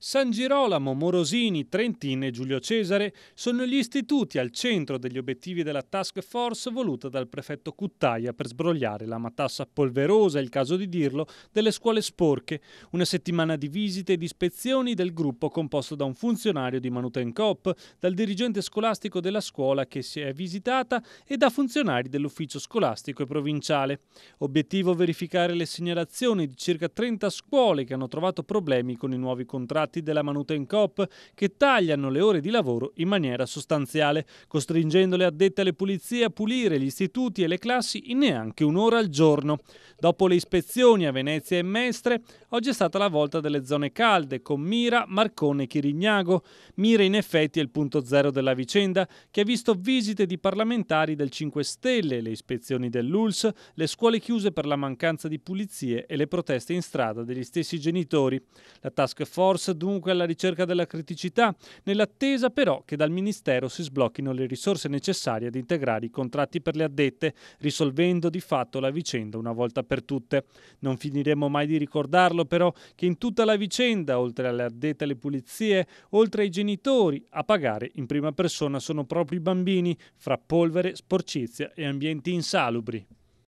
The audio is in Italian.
San Girolamo, Morosini, Trentin e Giulio Cesare sono gli istituti al centro degli obiettivi della task force voluta dal prefetto Cuttaia per sbrogliare la matassa polverosa, è il caso di dirlo, delle scuole sporche. Una settimana di visite e di ispezioni del gruppo composto da un funzionario di Manutencoop, dal dirigente scolastico della scuola che si è visitata e da funzionari dell'ufficio scolastico e provinciale. Obiettivo verificare le segnalazioni di circa 30 scuole che hanno trovato problemi con i nuovi contratti contratti della Cop, che tagliano le ore di lavoro in maniera sostanziale, costringendo le addette alle pulizie a pulire gli istituti e le classi in neanche un'ora al giorno. Dopo le ispezioni a Venezia e Mestre, oggi è stata la volta delle zone calde con Mira, Marcone e Chirignago. Mira in effetti è il punto zero della vicenda che ha visto visite di parlamentari del 5 Stelle, le ispezioni dell'ULS, le scuole chiuse per la mancanza di pulizie e le proteste in strada degli stessi genitori. La task force dunque alla ricerca della criticità, nell'attesa però che dal Ministero si sblocchino le risorse necessarie ad integrare i contratti per le addette, risolvendo di fatto la vicenda una volta per tutte. Non finiremo mai di ricordarlo però che in tutta la vicenda, oltre alle addette alle pulizie, oltre ai genitori, a pagare in prima persona sono proprio i bambini, fra polvere, sporcizia e ambienti insalubri.